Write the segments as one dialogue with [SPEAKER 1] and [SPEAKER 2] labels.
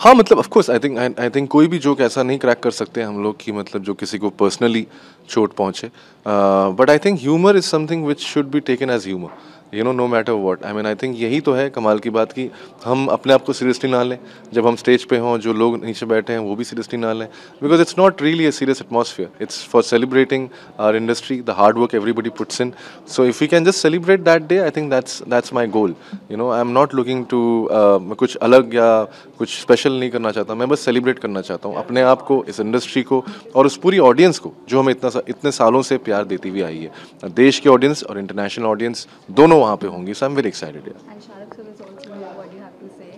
[SPEAKER 1] हाँ मतलब of course I think I think कोई भी जोक ऐसा नहीं क्रैक कर सकते हम लोग कि मतलब जो किसी को पर्सनली चोट पहुँचे but I think humour is something which should be taken as humour you know no matter what I mean I think यही तो है कमाल की बात कि हम अपने आप को सीरियसली ना लें जब हम स्टेज पे हों जो लोग नीचे बैठे हैं वो भी सीरियसली ना लें because it's not really a serious atmosphere it's for celebrating our industry the hard work everybody puts in so if you can just celebrate that day I think that's that's my goal you know I am not looking to कुछ अलग या कुछ special नहीं करना चाहता मैं बस celebrate करना चाहता हूँ अपने आप को इस इंडस्ट्री को और उस पूरी ऑडियंस को जो हमें इतना सा, इतने सालों से प्यार देती हुई आई है देश की ऑडियंस और इंटरनेशनल ऑडियंस दोनों दोनों वहाँ पे होंगी so I am very excited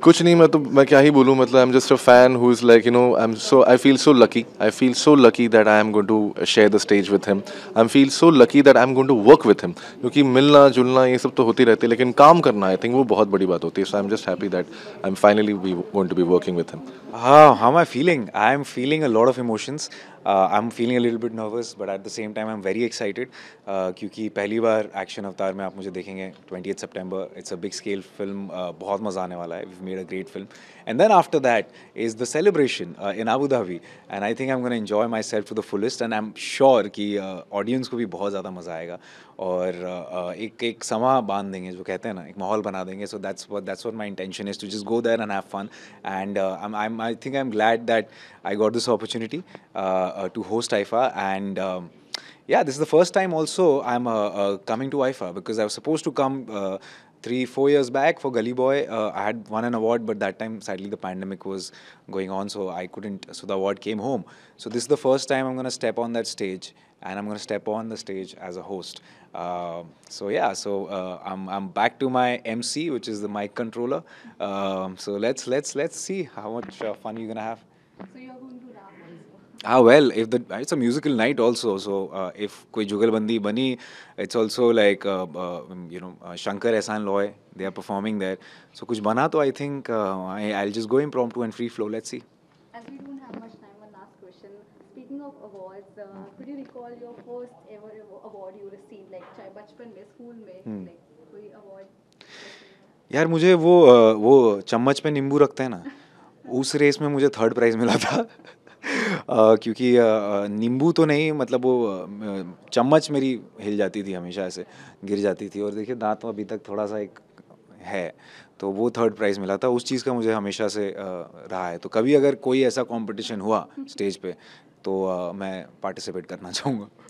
[SPEAKER 1] कुछ नहीं मैं तो मैं क्या ही बोलूँ मतलब I am just a fan who is like you know I am so I feel so lucky I feel so lucky that I am going to share the stage with him I am feel so lucky that I am going to work with him क्योंकि मिलना जुलना ये सब तो होती रहती है लेकिन काम करना आई थिंक वो बहुत बड़ी बात होती है so I am just happy that I am finally we going to be working with him
[SPEAKER 2] how I feeling I am feeling a lot of emotions I am feeling a little bit nervous but at the same time I am very excited क्योंकि पहली बार action अवतार में आप मुझे देखेंगे twenty eighth September it's a big scale film बहुत मज़ा आने वाला है we made a great film and then after that is the celebration in Abu Dhabi and I think I am gonna enjoy myself to the fullest and I am sure कि audience uh, को भी बहुत ज़्यादा मज़ा आएगा और uh, uh, एक एक समा बांध देंगे जो कहते हैं ना एक माहौल बना देंगे so that's that's what my intention is to just go there and have fun and I think I am glad that I got this opportunity Uh, to host IFA and. Um, yeah, this is the first time also I'm uh, uh, coming to IFA because I was supposed to come three, four years back for Gully Boy, uh, I had won an award, but that time, sadly, the pandemic was going on, so I couldn't. So the award came home. So this is the first time I'm going to step on that stage, and I'm going to step on the stage as a host. Uh, so yeah, so uh, I'm I'm back to my MC, which is the mic controller. Um, so let's let's let's see how much fun you're going to have. So हाँ well if the it's a musical night also so if कोई जुगलबंदी बनी it's also like you know Shankar Ehsaan Loy they are performing there so कुछ बना तो I think I I just go impromptu and free flow let's see यार मुझे वो वो चम्मच पे नींबू रखते हैं ना उस रेस में मुझे थर्ड प्राइज मिला था क्योंकि नींबू तो नहीं मतलब वो चम्मच मेरी हिल जाती थी हमेशा ऐसे गिर जाती थी और देखिए दांत तो अभी तक थोड़ा सा एक है तो वो थर्ड प्राइज़ मिला था उस चीज़ का मुझे हमेशा से रहा है तो कभी अगर कोई ऐसा कॉम्पिटिशन हुआ स्टेज हम्म। पर तो मैं पार्टिसिपेट करना चाहूँगा